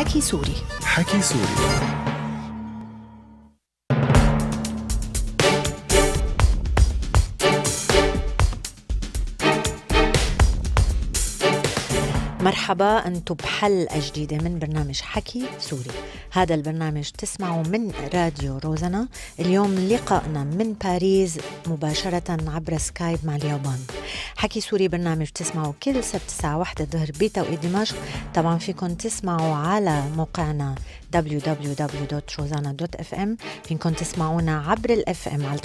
حكي سوري حكي سوري مرحبا أنتم بحلقة جديدة من برنامج حكي سوري هذا البرنامج تسمعه من راديو روزنا اليوم لقائنا من باريس مباشرة عبر سكايب مع اليابان حكي سوري برنامج تسمعه كل سبت الساعة واحدة الظهر بتوقيت دمشق طبعا فيكم تسمعوا على موقعنا www.rosana.fm فينكم تسمعونا عبر الاف ام على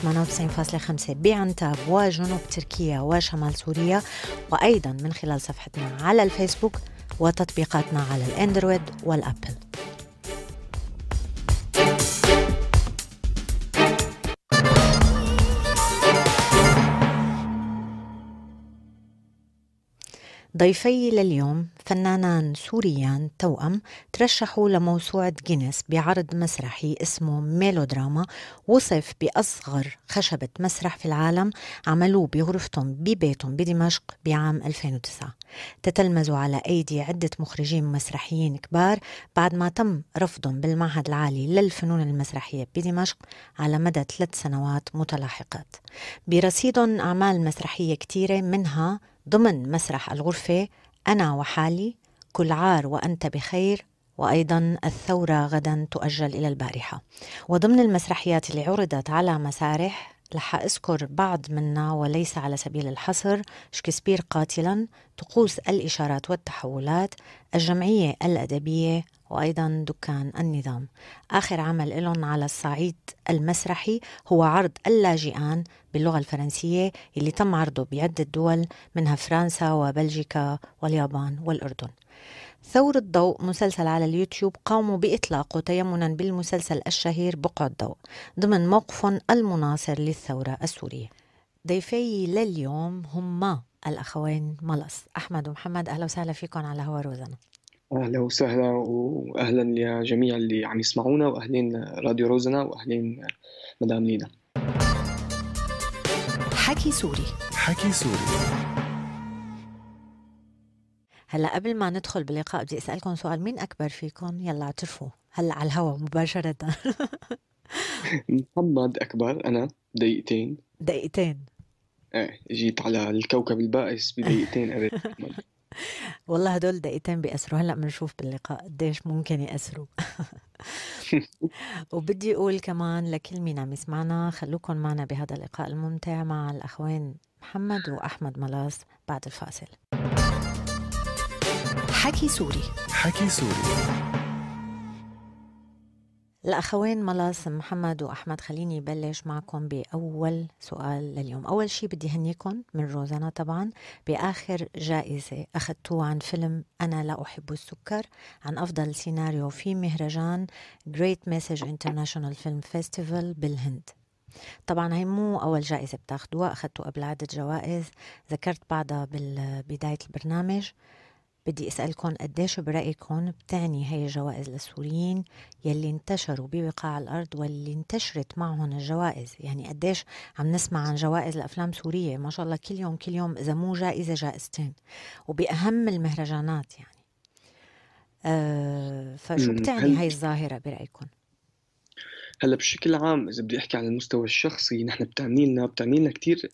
98.5 بعنتاب وجنوب تركيا وشمال سوريا وايضا من خلال صفحتنا على الفيسبوك وتطبيقاتنا على الاندرويد والابل ضيفي لليوم فنانان سوريان توأم ترشحوا لموسوعة جينيس بعرض مسرحي اسمه ميلودراما وصف بأصغر خشبة مسرح في العالم عملوه بغرفتهم ببيتهم بدمشق بعام 2009 تتلمذوا على أيدي عدة مخرجين مسرحيين كبار بعد ما تم رفضهم بالمعهد العالي للفنون المسرحية بدمشق على مدى ثلاث سنوات متلاحقات برصيدهم أعمال مسرحية كثيرة منها ضمن مسرح الغرفة أنا وحالي كل عار وأنت بخير وأيضا الثورة غدا تؤجل إلى البارحة وضمن المسرحيات اللي عرضت على مسارح رح أذكر بعض منا وليس على سبيل الحصر شكسبير قاتلا طقوس الإشارات والتحولات الجمعية الأدبية وأيضا دكان النظام آخر عمل إلهم على الصعيد المسرحي هو عرض اللاجئان باللغة الفرنسية اللي تم عرضه بعدة دول منها فرنسا وبلجيكا واليابان والأردن ثور الضوء مسلسل على اليوتيوب قاموا بإطلاقه تيمنا بالمسلسل الشهير بقع الضوء ضمن موقف المناصر للثورة السورية ضيفي لليوم هما الأخوين ملص أحمد ومحمد أهلا وسهلا فيكم على هوا روزنا اهلا وسهلا واهلا لجميع اللي عم يسمعونا واهلين راديو روزنا واهلين مدام لينا حكي سوري حكي سوري هلا قبل ما ندخل باللقاء بدي اسالكم سؤال مين اكبر فيكم يلا اعترفوا هلا على الهواء مباشره محمد اكبر انا دقيقتين دقيقتين ايه جيت على الكوكب البائس بدقيقتين قبل والله هدول دقيقتين بيأثروا هلا بنشوف باللقاء قديش ممكن يأثروا وبدي اقول كمان لكل مين عم يسمعنا خلوكم معنا بهذا اللقاء الممتع مع الاخوين محمد واحمد ملاص بعد الفاصل حكي سوري حكي سوري الأخوين ملاص محمد وأحمد خليني بلش معكم بأول سؤال لليوم أول شيء بدي هنيكم من روزانا طبعا بآخر جائزة أخذتوه عن فيلم أنا لا أحب السكر عن أفضل سيناريو في مهرجان Great Message International Film Festival بالهند طبعا هي مو أول جائزة بتاخدوها أخذتوا قبل عدة جوائز ذكرت بعضها ببداية البرنامج بدي أسألكم قديش برأيكم بتعني هي الجوائز للسوريين يلي انتشروا ببقاع الأرض واللي انتشرت معهم الجوائز يعني قديش عم نسمع عن جوائز الافلام السوريه ما شاء الله كل يوم كل يوم إذا مو جائزة جائزتين وبأهم المهرجانات يعني أه فشو بتعني هاي الظاهرة برأيكم؟ هلا بشكل عام اذا بدي احكي على المستوى الشخصي نحن بتعني لنا بتعني لنا كثير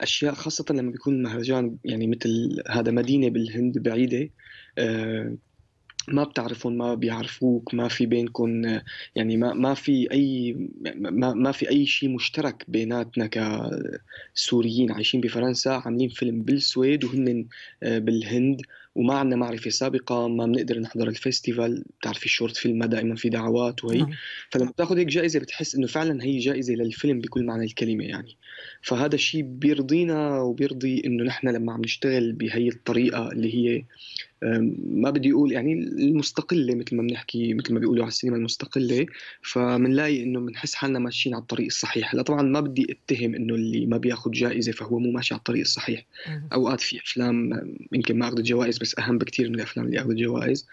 اشياء خاصه لما بيكون المهرجان يعني مثل هذا مدينه بالهند بعيده آه، ما بتعرفهم ما بيعرفوك ما في بينكم يعني ما ما في اي ما, ما في اي شيء مشترك بيناتنا كسوريين عايشين بفرنسا عاملين فيلم بالسويد وهن آه، بالهند وما عندنا معرفه سابقه ما بنقدر نحضر الفيستيفال بتعرفي الشورت فيلم ما دائما في دعوات وهي نعم. فلما بتاخذ هيك جائزه بتحس انه فعلا هي جائزه للفيلم بكل معنى الكلمه يعني فهذا الشيء بيرضينا وبيرضي انه نحن لما عم نشتغل بهي الطريقه اللي هي ما بدي اقول يعني المستقله مثل ما بنحكي مثل ما بيقولوا على السينما المستقله فبنلاقي انه بنحس حالنا ماشيين على الطريق الصحيح هلا طبعا ما بدي اتهم انه اللي ما بياخذ جائزه فهو مو ماشي على الطريق الصحيح اوقات في افلام يمكن ما اخذت جوائز بس اهم بكثير من الافلام اللي اخذت جوائز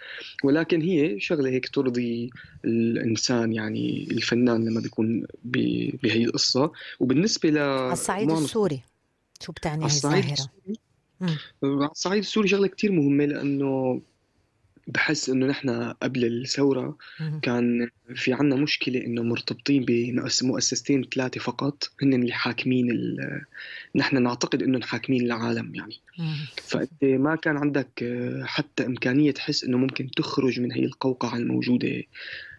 ولكن هي شغله هيك ترضي الانسان يعني الفنان لما بيكون بهي القصه وبالنسبه ل الصعيد السوري شو بتعني هي الظاهره؟ على الصعيد السوري شغله كثير مهمه لانه بحس انه نحن قبل الثوره كان في عنا مشكله انه مرتبطين بمؤسستين ثلاثه فقط هن اللي حاكمين ال... نحن نعتقد انه حاكمين العالم يعني فانت ما كان عندك حتى امكانيه تحس انه ممكن تخرج من هي القوقعه الموجوده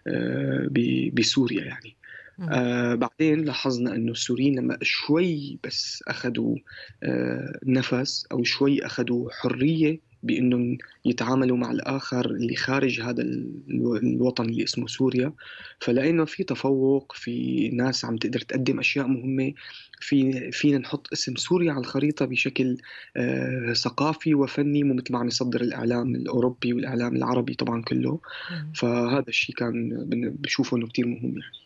آه، بسوريا يعني آه بعدين لاحظنا انه السوريين لما شوي بس اخذوا آه نفس او شوي اخذوا حريه بانهم يتعاملوا مع الاخر اللي خارج هذا الوطن اللي اسمه سوريا فلقينا في تفوق في ناس عم تقدر تقدم اشياء مهمه في فينا نحط اسم سوريا على الخريطه بشكل آه ثقافي وفني مو مثل ما عم يصدر الاعلام الاوروبي والاعلام العربي طبعا كله فهذا الشيء كان بشوفه انه كثير مهم يعني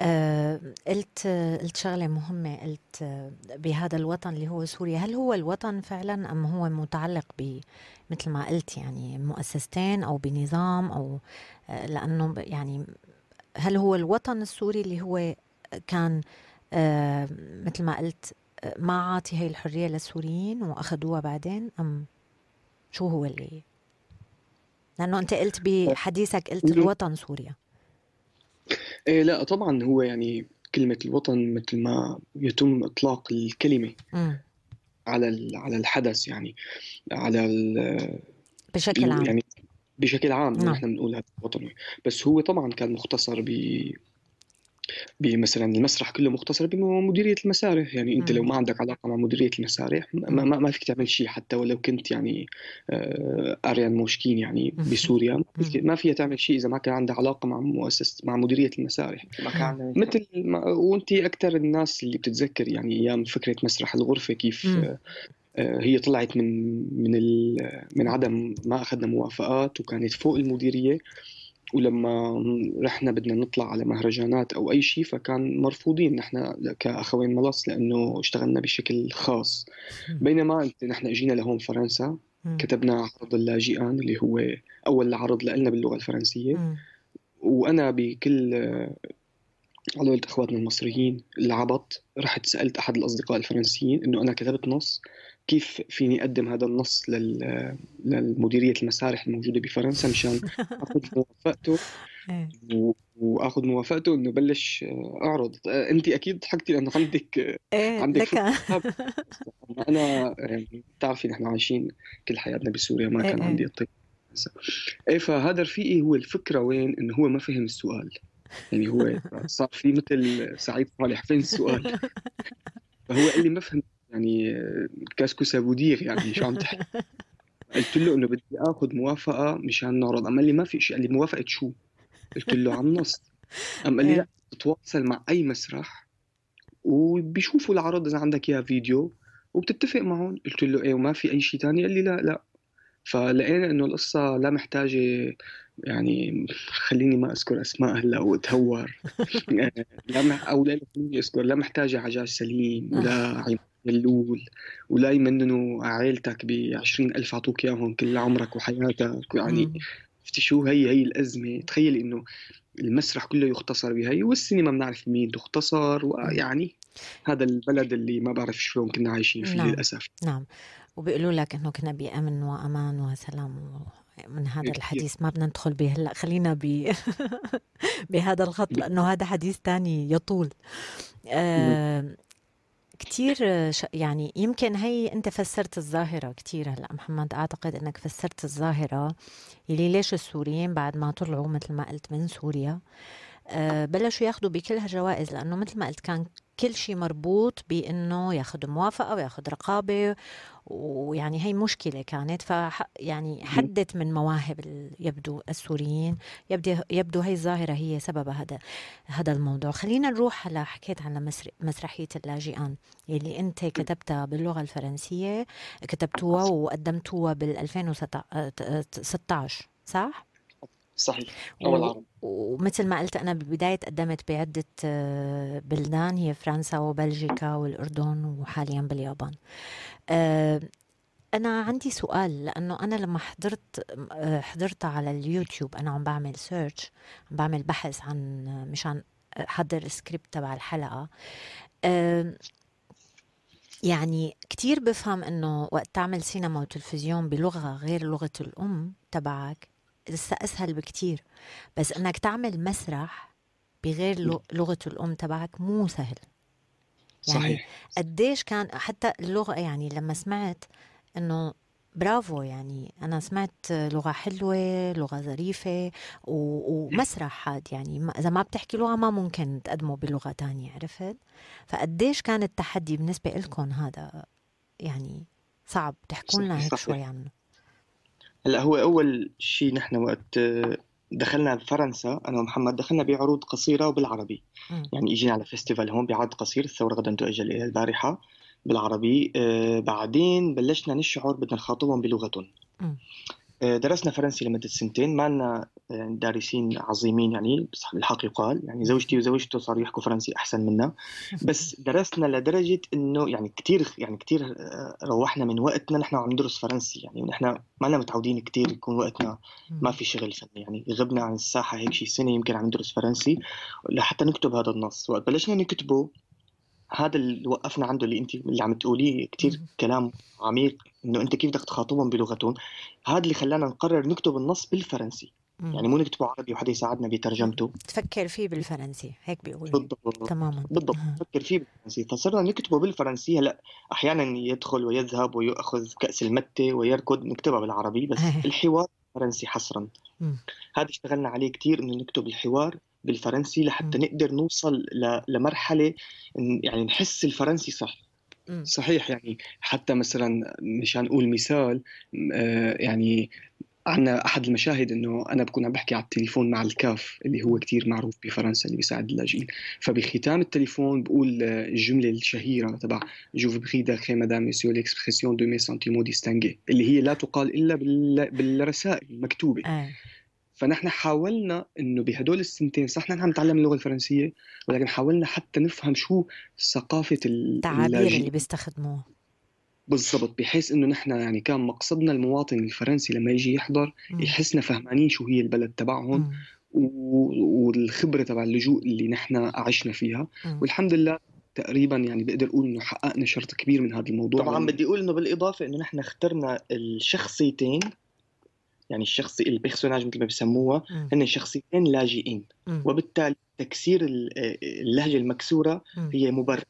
آه، قلت قلت شغله مهمه قلت آه، بهذا الوطن اللي هو سوريا هل هو الوطن فعلا ام هو متعلق ب مثل ما قلت يعني مؤسستين او بنظام او آه، لانه يعني هل هو الوطن السوري اللي هو كان مثل ما قلت ما عاطي هي الحريه للسوريين واخذوها بعدين ام شو هو اللي لانه انت قلت بحديثك قلت الوطن سوريا إيه لا طبعا هو يعني كلمة الوطن مثل ما يتم إطلاق الكلمة م. على على الحدث يعني على بشكل عام يعني بشكل عام نعم. نحن بنقول هذا بس هو طبعا كان مختصر ب بمثلا المسرح كله مختصر بمديريه المسارح يعني انت لو ما عندك علاقه مع مديريه المسارح ما, ما فيك تعمل شيء حتى ولو كنت يعني آه، اريان موشكين يعني بسوريا ما فيها تعمل شيء اذا ما كان عندها علاقه مع مؤسسه مع مديريه المسارح مثل ما وانت اكثر الناس اللي بتتذكر يعني ايام فكره مسرح الغرفه كيف آه، آه، هي طلعت من من من عدم ما اخذنا موافقات وكانت فوق المديريه ولما رحنا بدنا نطلع على مهرجانات او اي شيء فكان مرفوضين نحن كاخوين ملص لانه اشتغلنا بشكل خاص بينما نحن اجينا لهون فرنسا كتبنا عرض اللاجئان اللي هو اول عرض لنا باللغه الفرنسيه وانا بكل على اخواتنا المصريين العبط رحت سالت احد الاصدقاء الفرنسيين انه انا كتبت نص كيف فيني اقدم هذا النص لل... للمديريه المسارح الموجوده بفرنسا مشان اخذ موافقته إيه. و... واخذ موافقته انه بلش اعرض انت اكيد ضحكتي لانه عندك إيه عندك انا بتعرفي نحن عايشين كل حياتنا بسوريا ما إيه، كان إيه. عندي الطب ايه فهذا رفيقي هو الفكره وين انه هو ما فهم السؤال يعني هو صار في مثل سعيد صالح فين السؤال فهو قال لي ما فهمت يعني كاسكو سابودير يعني شو عم تحكي قلت له انه بدي اخذ موافقه مشان نعرض قام قال لي ما في شيء قال لي موافقه شو؟ قلت له عن نص قام قال لي إيه. لا تتواصل مع اي مسرح وبيشوفوا العرض اذا عندك اياه فيديو وبتتفق معهم قلت له ايه وما في اي شيء ثاني قال لي لا لا فلقينا انه القصه لا محتاجه يعني خليني ما اذكر اسماء هلا واتهور لا او لا خليني اذكر لا محتاجه عجاج سليم ولا آه. وال... ولا يمننوا عائلتك ب 20000 عطوك اياهم كل عمرك وحياتك يعني عرفتي شو هي هي الازمه تخيلي انه المسرح كله يختصر بهي والسينما بنعرف مين تختصر ويعني هذا البلد اللي ما بعرف شلون كنا عايشين فيه نعم. للاسف نعم وبيقولوا لك انه كنا بامن وامان وسلام من هذا الحديث ما بدنا ندخل به هلا خلينا ب... بهذا الخط لانه هذا حديث ثاني يطول آه كثير آه، يعني يمكن هي انت فسرت الظاهرة كثير هلا محمد اعتقد انك فسرت الظاهرة اللي ليش السوريين بعد ما طلعوا مثل ما قلت من سوريا آه، بلشوا ياخذوا بكل هالجوائز لانه مثل ما قلت كان كل شيء مربوط بانه ياخذ موافقه وياخذ رقابه ويعني هي مشكله كانت ف يعني حدت من مواهب يبدو السوريين يبدو يبدو هي الظاهره هي سبب هذا هذا الموضوع خلينا نروح هلا حكيت عن مسرحيه اللاجئان يلي انت كتبتها باللغه الفرنسيه كتبتوها وقدمتوها بال 2016 آه، آه، صح صحيح ومثل ما قلت أنا بالبداية تقدمت بعدة آه، بلدان هي فرنسا وبلجيكا والأردن وحاليا باليابان آه، أنا عندي سؤال لأنه أنا لما حضرت آه، حضرت على اليوتيوب أنا عم بعمل سيرش عم بعمل بحث عن مشان حضر السكريبت تبع الحلقة يعني كتير بفهم انه وقت تعمل سينما وتلفزيون بلغة غير لغة الأم تبعك لسه اسهل بكتير بس انك تعمل مسرح بغير لغه الام تبعك مو سهل يعني صحيح قديش كان حتى اللغه يعني لما سمعت انه برافو يعني انا سمعت لغه حلوه لغه ظريفه ومسرح هاد يعني اذا ما بتحكي لغه ما ممكن تقدمه بلغه تانية عرفت فقديش كان التحدي بالنسبه لكم هذا يعني صعب تحكوا لنا هيك شوي عنه هلا هو اول شيء نحن وقت آه، دخلنا فرنسا انا ومحمد دخلنا بعروض قصيره وبالعربي م. يعني اجينا على فيستيفال هون بعرض قصير الثوره غدا تؤجل الى البارحه بالعربي آه بعدين بلشنا نشعر بدنا نخاطبهم بلغتهم آه، درسنا فرنسي لمدة سنتين ما لنا آه، دارسين عظيمين يعني الحق يقال يعني زوجتي وزوجته صاروا يحكوا فرنسي أحسن منا بس درسنا لدرجة إنه يعني كتير يعني كتير آه، روحنا من وقتنا نحن عم ندرس فرنسي يعني نحن لنا متعودين كتير يكون وقتنا ما في شغل فني يعني غبنا عن الساحة هيك شي سنة يمكن عم ندرس فرنسي لحتى نكتب هذا النص وقت بلشنا نكتبه هذا اللي وقفنا عنده اللي انت اللي عم تقوليه كثير كلام عميق انه انت كيف بدك تخاطبهم بلغتهم هذا اللي خلانا نقرر نكتب النص بالفرنسي يعني مو نكتبه عربي وحدا يساعدنا بترجمته تفكر فيه بالفرنسي هيك بيقول بالضبط تماما بالضبط تفكر فيه بالفرنسي فصرنا نكتبه بالفرنسي هلا احيانا يدخل ويذهب ويأخذ كأس المتة ويركض نكتبها بالعربي بس أيه. الحوار فرنسي حصرا هذا اشتغلنا عليه كثير انه نكتب الحوار بالفرنسي لحتى م. نقدر نوصل ل... لمرحله يعني نحس الفرنسي صح م. صحيح يعني حتى مثلا مشان نقول مثال آه، يعني عندنا احد المشاهد انه انا بكون عم بحكي على التليفون مع الكاف اللي هو كتير معروف بفرنسا اللي بيساعد اللاجئين فبختام التليفون بقول آه، الجمله الشهيره تبع جو فبري داخي مدام ميسيو ليكسبريسيون دو مي سنتيمون ديستانغي اللي هي لا تقال الا بالرسائل المكتوبه آه. فنحن حاولنا انه بهدول السنتين صح نحن عم نتعلم اللغه الفرنسيه ولكن حاولنا حتى نفهم شو ثقافه التعابير اللي بيستخدموها بالضبط بحيث انه نحن يعني كان مقصدنا المواطن الفرنسي لما يجي يحضر يحسنا فهمانين شو هي البلد تبعهم والخبره تبع اللجوء اللي نحن عشنا فيها م. والحمد لله تقريبا يعني بقدر اقول انه حققنا شرط كبير من هذا الموضوع طبعا بدي اقول انه بالاضافه انه نحن اخترنا الشخصيتين يعني الشخص البيرسوناج مثل ما بسموها هن شخصيتين لاجئين وبالتالي تكسير اللهجه المكسوره هي مبرر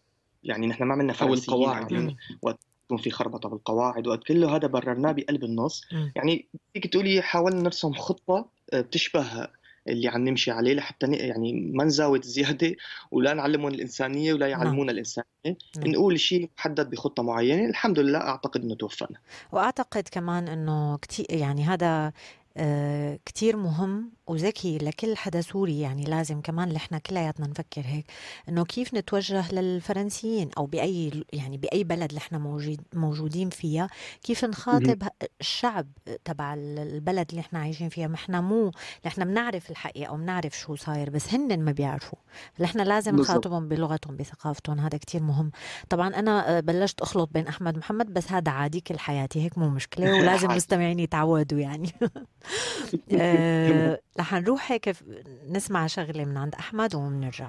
يعني نحن ما عملنا او القواعد يعني وقت في خربطه بالقواعد وقت كله هذا بررناه بقلب النص يعني فيك تقولي حاولنا نرسم خطه آه، بتشبه اللي عم نمشي عليه لحتى يعني ما نزاود زياده ولا نعلمهم الانسانيه ولا نعم. يعلمونا الانسانيه نعم. نقول شيء محدد بخطه معينه الحمد لله اعتقد انه توفقنا واعتقد كمان انه كثير يعني هذا آه، كثير مهم وذكي لكل حدا سوري يعني لازم كمان نحن كلياتنا نفكر هيك انه كيف نتوجه للفرنسيين او باي يعني باي بلد نحن موجود موجودين فيها كيف نخاطب الشعب تبع البلد اللي نحن عايشين فيها نحن مو نحن بنعرف الحقيقه وبنعرف شو صاير بس هن ما بيعرفوا نحن لازم نخاطبهم بلغتهم بثقافتهم هذا كتير مهم طبعا انا آه، بلشت اخلط بين احمد محمد بس هذا عادي كل حياتي هيك مو مشكله ولازم المستمعين يتعودوا يعني رح نروح هيك نسمع شغله من عند احمد ومنرجع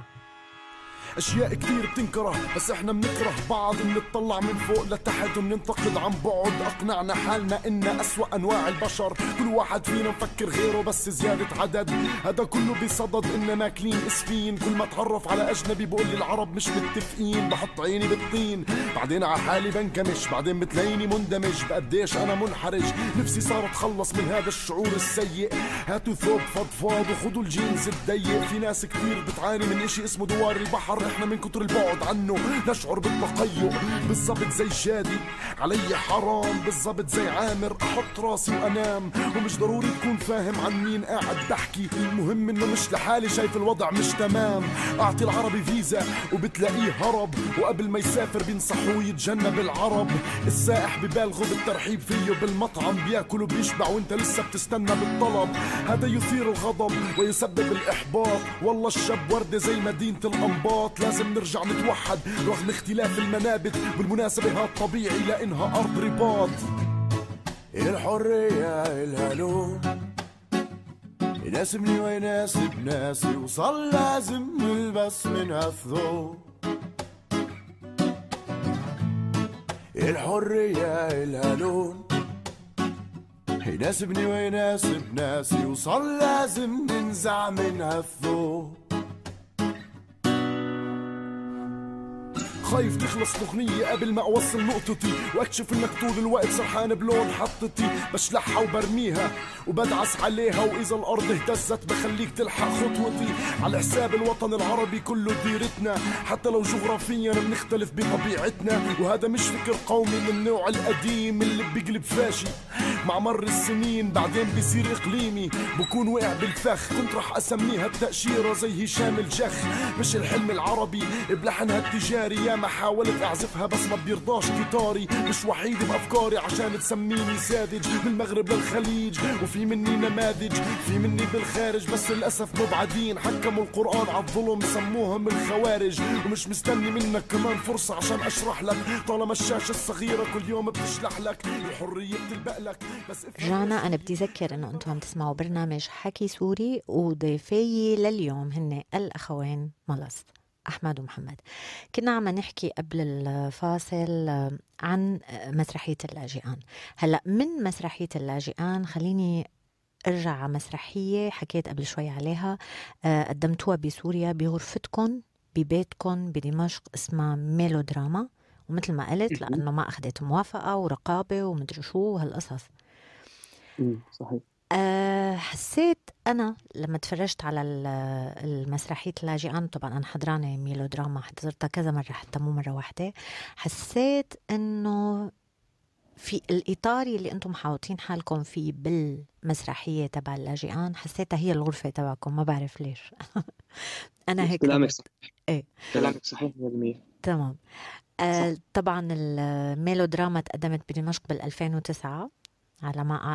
اشياء كثير بتنكره بس احنا بنكره بعض بنطلع من فوق لتحت وبننتقد عن بعد اقنعنا حالنا ان اسوا انواع البشر كل واحد فينا مفكر غيره بس زيادة عدد هذا كله بصدد ان ماكلين اسفين كل ما اتعرف على اجنبي بقول لي العرب مش متفقين بحط عيني بالطين بعدين على حالي بنكمش بعدين بتلاقيني مندمج بقديش انا منحرج نفسي صار اتخلص من هذا الشعور السيء هاتوا ثوب فضفاض وخذوا الجينز الضيق في ناس كثير بتعاني من اشي اسمه دوار البحر احنا من كتر البعد عنه نشعر بالتقيؤ بالظبط زي شادي علي حرام بالظبط زي عامر احط راسي وانام ومش ضروري تكون فاهم عن مين قاعد بحكي المهم انه مش لحالي شايف الوضع مش تمام اعطي العربي فيزا وبتلاقيه هرب وقبل ما يسافر بينصحوه يتجنب العرب السائح ببالغوا بالترحيب فيه بالمطعم بياكل وبيشبع وانت لسه بتستنى بالطلب هذا يثير الغضب ويسبب الاحباط والله الشاب ورده زي مدينه الانباط النشاط لازم نرجع نتوحد رغم اختلاف المنابت بالمناسبة هاد طبيعي لأنها أرض رباط الحرية إلها لون يناسبني ويناسب ناسي وصل لازم نلبس منها الثوب الحرية إلها لون يناسبني ويناسب ناسي وصل لازم ننزع منها الثوب خايف تخلص الاغنيه قبل ما اوصل نقطتي واكشف انك طول الوقت سرحان بلون حطتي بشلحها وبرميها وبدعس عليها واذا الارض اهتزت بخليك تلحق خطوتي على حساب الوطن العربي كله ديرتنا حتى لو جغرافيا بنختلف بطبيعتنا وهذا مش فكر قومي من النوع القديم اللي بيقلب فاشي مع مر السنين بعدين بصير اقليمي بكون وقع بالفخ كنت رح اسميها التأشيرة زي هشام الجخ مش الحلم العربي بلحنها التجاري ياما حاولت اعزفها بس ما بيرضاش جيتاري مش وحيد بافكاري عشان تسميني ساذج من المغرب للخليج وفي مني نماذج في مني بالخارج بس للاسف مبعدين حكموا القران على الظلم سموهم الخوارج ومش مستني منك كمان فرصه عشان اشرح لك طالما الشاشه الصغيره كل يوم بتشلح لك الحريه بتلبق لك رجعنا انا بدي اذكر انه انتم عم تسمعوا برنامج حكي سوري وضيفي لليوم هن الاخوين ملاست احمد ومحمد كنا عم نحكي قبل الفاصل عن مسرحيه اللاجئان هلا من مسرحيه اللاجئان خليني ارجع على مسرحيه حكيت قبل شوي عليها آه، قدمتوها بسوريا بغرفتكم ببيتكم بدمشق اسمها ميلودراما ومثل ما قلت لانه ما اخذت موافقه ورقابه ومدري شو وهالقصص صحيح أه حسيت انا لما تفرجت على المسرحيه اللاجئان طبعا انا حضرانه ميلو دراما حضرتها كذا مره حتى مو مره واحده حسيت انه في الاطار اللي انتم حاطين حالكم فيه بالمسرحيه تبع اللاجئان حسيتها هي الغرفه تبعكم ما بعرف ليش انا هيك كلامك صحيح ايه كلامك صحيح 100% تمام آه طبعا الميلودراما تقدمت بدمشق بال 2009 على ما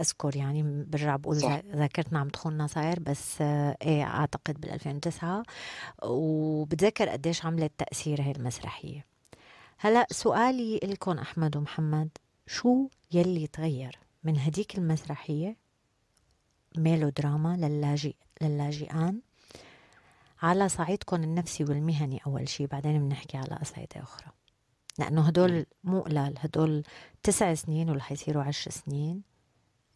اذكر يعني برجع بقول ذاكرتنا عم تخوننا صاير بس ايه اعتقد بال 2009 وبتذكر قديش عملت تاثير هي المسرحيه هلا سؤالي لكم احمد ومحمد شو يلي تغير من هديك المسرحيه ميلودراما للاجئ للاجئان على صعيدكم النفسي والمهني اول شيء بعدين بنحكي على اصعده اخرى لانه هدول إيه. مو قلال هدول تسع سنين واللي حيصيروا عشر سنين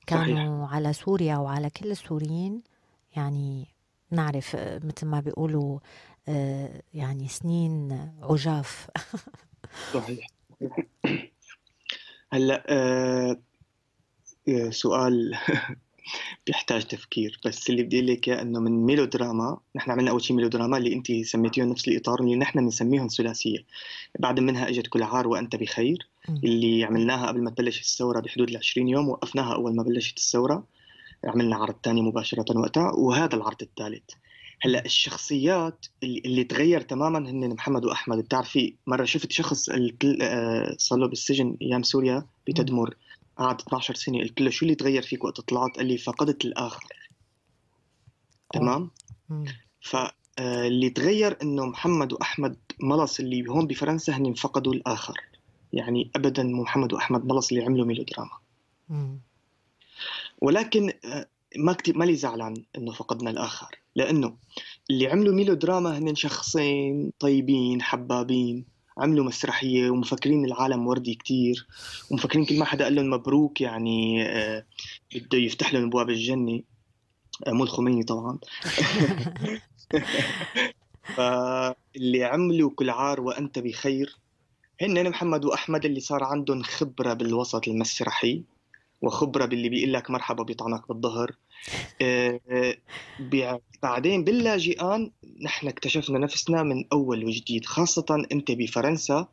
كانوا صحيح. على سوريا وعلى كل السوريين يعني نعرف آه، مثل ما بيقولوا آه، يعني سنين عجاف صحيح هلا آه، سؤال بيحتاج تفكير بس اللي بدي اقول لك انه من ميلودراما نحن عملنا اول شيء ميلودراما اللي انت سميتيهم نفس الاطار اللي نحن بنسميهم ثلاثيه بعد منها اجت كل عار وانت بخير اللي عملناها قبل ما تبلش الثوره بحدود ال 20 يوم وقفناها اول ما بلشت الثوره عملنا عرض ثاني مباشره وقتها وهذا العرض الثالث هلا الشخصيات اللي, اللي تغير تماما هن محمد واحمد بتعرفي مره شفت شخص آه، صار له بالسجن ايام سوريا بتدمر قعد 12 سنه قلت له شو اللي تغير فيك وقت طلعت قال لي فقدت الاخر تمام فاللي آه، تغير انه محمد واحمد ملص اللي هون بفرنسا هن فقدوا الاخر يعني ابدا مو محمد واحمد ملص اللي عملوا ميلودراما ولكن آه، ما كتير مالي زعلان انه فقدنا الاخر لانه اللي عملوا ميلودراما هن شخصين طيبين حبابين عملوا مسرحيه ومفكرين العالم وردي كتير ومفكرين كل ما حدا قال لهم مبروك يعني آه، بده يفتح لهم ابواب الجنه آه، مو الخميني طبعا فاللي عملوا كل عار وانت بخير هن محمد واحمد اللي صار عندهم خبره بالوسط المسرحي وخبره باللي بيقول لك مرحبا بيطعنك بالظهر آه، آه، بعدين باللاجئان نحن اكتشفنا نفسنا من اول وجديد خاصه انت بفرنسا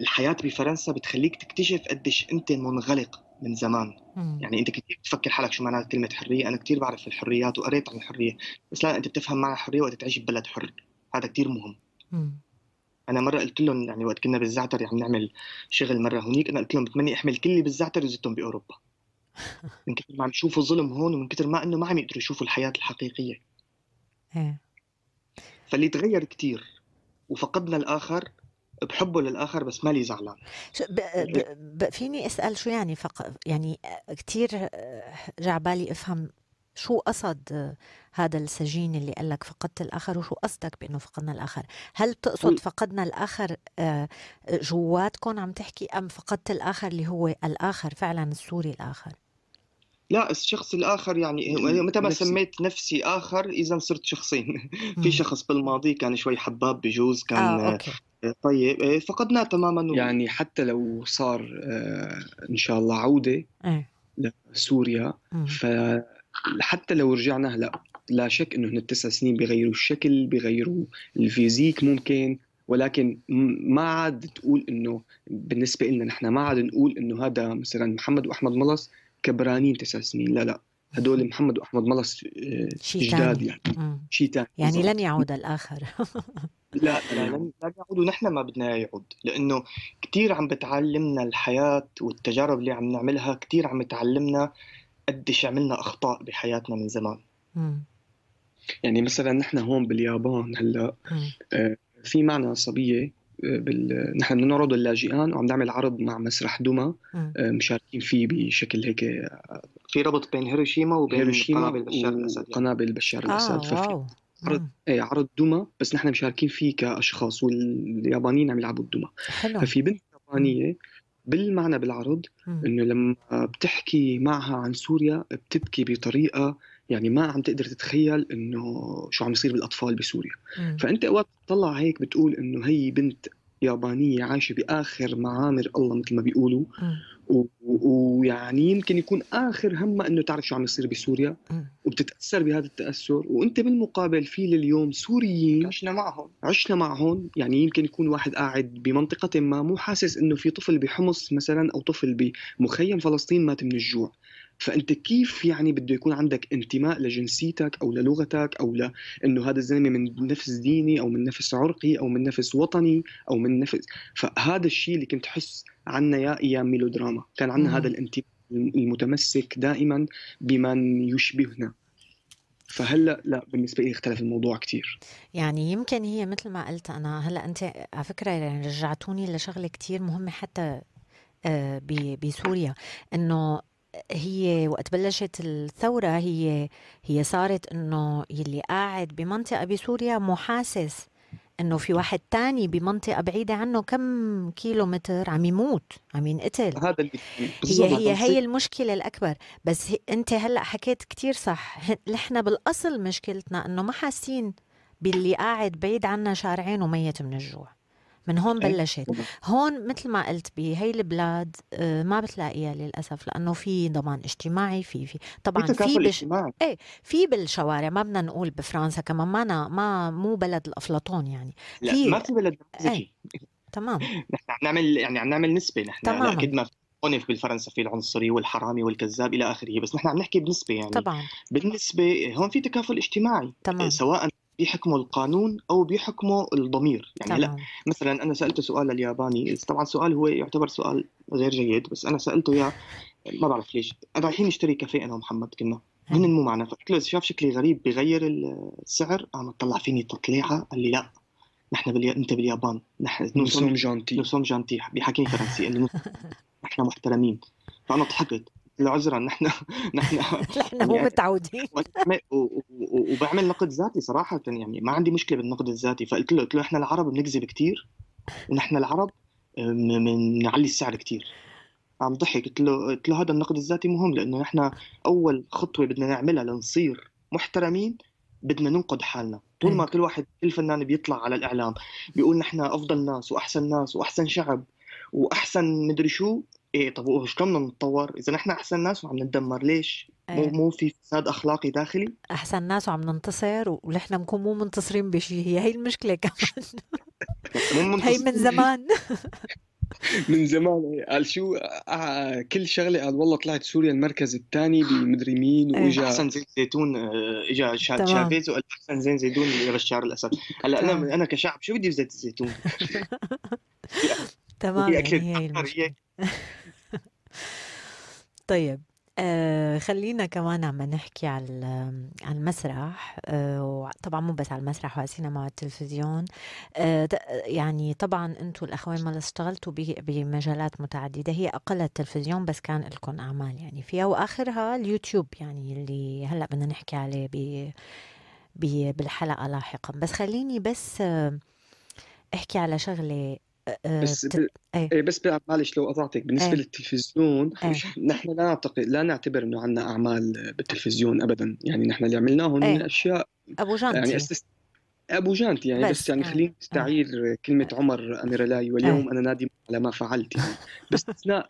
الحياه بفرنسا بتخليك تكتشف قديش انت منغلق من زمان مم. يعني انت كثير بتفكر حالك شو معناها كلمه حريه انا كثير بعرف الحريات وقريت عن الحريه بس لا انت بتفهم معنى الحريه وقت تعيش ببلد حر هذا كثير مهم مم. انا مره قلت لهم يعني وقت كنا بالزعتر عم نعمل شغل مره هونيك انا قلت لهم بتمني احمل كل اللي بالزعتر وزتهم باوروبا من كثر ما عم يشوفوا ظلم هون ومن كثر ما انه ما عم يقدروا يشوفوا الحياه الحقيقيه إيه. فاللي تغير كثير وفقدنا الاخر بحبه للاخر بس مالي زعلان فيني اسال شو يعني فق... يعني كثير بالي افهم شو قصد هذا السجين اللي قال لك فقدت الاخر وشو قصدك بانه فقدنا الاخر هل تقصد فقدنا الاخر آه، جواتكم عم تحكي ام فقدت الاخر اللي هو الاخر فعلا السوري الاخر لا الشخص الاخر يعني متى ما نفسي. سميت نفسي اخر اذا صرت شخصين في شخص بالماضي كان شوي حباب بجوز كان آه،, آه، أوكي. طيب آه، فقدناه تماما يعني حتى لو صار ان شاء الله عوده إيه. لسوريا ف حتى لو رجعنا هلا لا شك انه هن التسع سنين بيغيروا الشكل بيغيروا الفيزيك ممكن ولكن ما عاد تقول انه بالنسبه لنا نحن ما عاد نقول انه هذا مثلا محمد واحمد ملص كبرانين تسع سنين لا لا هدول محمد واحمد ملص آه، جداد يعني آه. شيء ثاني يعني لن يعود الاخر لا لا لن يعود ونحن ما بدنا يعود لانه كثير عم بتعلمنا الحياه والتجارب اللي عم نعملها كثير عم تعلمنا قديش عملنا اخطاء بحياتنا من زمان مم. يعني مثلا نحن هون باليابان هلا آه في معنا صبيه آه، بال... نحن بنعرض اللاجئان وعم نعمل عرض مع مسرح دمى آه، مشاركين فيه بشكل هيك في ربط بين هيروشيما وبين هيروشيما قنابل بشار الاسد يعني. قنابل بشار آه، الاسد آه، عرض ايه عرض دمى بس نحن مشاركين فيه كاشخاص واليابانيين عم يلعبوا الدمى ففي بنت يابانيه بالمعنى بالعرض انه لما بتحكي معها عن سوريا بتبكي بطريقه يعني ما عم تقدر تتخيل انه شو عم يصير بالاطفال بسوريا مم. فانت اوقات بتطلع هيك بتقول انه هي بنت يابانيه عايشه باخر معامر الله مثل ما بيقولوا مم. ويعني يمكن يكون اخر همها انه تعرف شو عم يصير بسوريا وبتتاثر بهذا التاثر وانت بالمقابل في لليوم سوريين عشنا معهم عشنا معهم يعني يمكن يكون واحد قاعد بمنطقه ما مو حاسس انه في طفل بحمص مثلا او طفل بمخيم فلسطين مات من الجوع فانت كيف يعني بده يكون عندك انتماء لجنسيتك او للغتك او لانه هذا الزلمه من نفس ديني او من نفس عرقي او من نفس وطني او من نفس فهذا الشيء اللي كنت حس عنا يا ايام ميلودراما كان عنا هذا الانتماء المتمسك دائما بمن يشبهنا فهلا لا بالنسبه لي اختلف الموضوع كثير يعني يمكن هي مثل ما قلت انا هلا انت على فكره يعني رجعتوني لشغله كثير مهمه حتى آه، بسوريا انه هي وقت بلشت الثورة هي هي صارت انه يلي قاعد بمنطقة بسوريا مو حاسس انه في واحد تاني بمنطقة بعيدة عنه كم كيلو متر عم يموت عم ينقتل هذا اللي هي هي هي المشكلة الأكبر بس أنت هلأ حكيت كتير صح نحن بالأصل مشكلتنا انه ما حاسين باللي قاعد بعيد عنا شارعين وميت من الجوع من هون إيه. بلشت هون مثل ما قلت بهي البلاد آه، ما بتلاقيها للاسف لانه في ضمان اجتماعي في في طبعا في بش... ايه في بالشوارع ما بدنا نقول بفرنسا كمان ما أنا ما مو بلد الافلاطون يعني لا في... ما في بلد إيه، تمام نحن عم نعمل يعني عم نعمل نسبه نحن تمام اكيد ما عنف بالفرنسا في العنصري والحرامي والكذاب الى اخره بس نحن عم نحكي بنسبه يعني طبعا بالنسبه هون في تكافل اجتماعي تمام. سواء بيحكمه القانون او بيحكمه الضمير يعني هلا لا مثلا انا سالته سؤال الياباني طبعا سؤال هو يعتبر سؤال غير جيد بس انا سالته اياه ما بعرف ليش رايحين نشتري كافيه انا ومحمد كنا هن مو معنا فقلت له اذا شاف شكلي غريب بغير السعر قام طلع فيني تطليعه قال لي لا نحن بالي... انت باليابان نحن نوسوم جانتي نوسوم جانتي بيحكيني فرنسي انه نحن محترمين فانا ضحكت العذره ان احنا نحن نحن يعني مو يعني متعودين وبعمل نقد ذاتي صراحه يعني ما عندي مشكله بالنقد الذاتي فقلت له قلت له احنا العرب بنكذب كثير ونحن العرب بنعلي السعر كثير عم ضحك قلت له قلت له هذا النقد الذاتي مهم لانه نحن اول خطوه بدنا نعملها لنصير محترمين بدنا ننقد حالنا طول ما إيه. كل واحد كل فنان بيطلع على الاعلام بيقول نحن افضل ناس واحسن ناس واحسن شعب واحسن مدري شو ايه طب وشلون بدنا نتطور؟ اذا نحن احسن ناس وعم نتدمر ليش؟ مو إيه. مو في فساد اخلاقي داخلي؟ احسن ناس وعم ننتصر ونحن بنكون مو منتصرين بشيء هي هي المشكله كمان هي من زمان من زمان قال شو آه، كل شغله قال والله طلعت سوريا المركز الثاني بمدري مين إيه. واجا احسن زيت زيتون اجا شافيز وقال احسن زين زيتون بشار آه، الاسد هلا انا انا كشعب شو بدي بزيت الزيتون تمام يعني هي هي طيب آه، خلينا كمان عم نحكي على على المسرح آه، طبعا مو بس على المسرح وعلى السينما وعلى التلفزيون آه، يعني طبعا انتم الاخوين ما اشتغلتوا بمجالات متعدده هي اقل التلفزيون بس كان لكم اعمال يعني فيها واخرها اليوتيوب يعني اللي هلا بدنا نحكي عليه ب بالحلقه لاحقا بس خليني بس احكي على شغله بس آه، ب... أي. إيه، بس معلش لو قطعتك بالنسبه أي. للتلفزيون إيه. نحن لا نعتقد لا نعتبر انه عندنا اعمال بالتلفزيون ابدا يعني نحن اللي عملناه هن إيه. اشياء ابو جانتي يعني أسست... ابو جانت يعني بس, بس يعني آه. خليني آه. استعير كلمه عمر اميرلاي واليوم آه. انا نادم على ما فعلت يعني باستثناء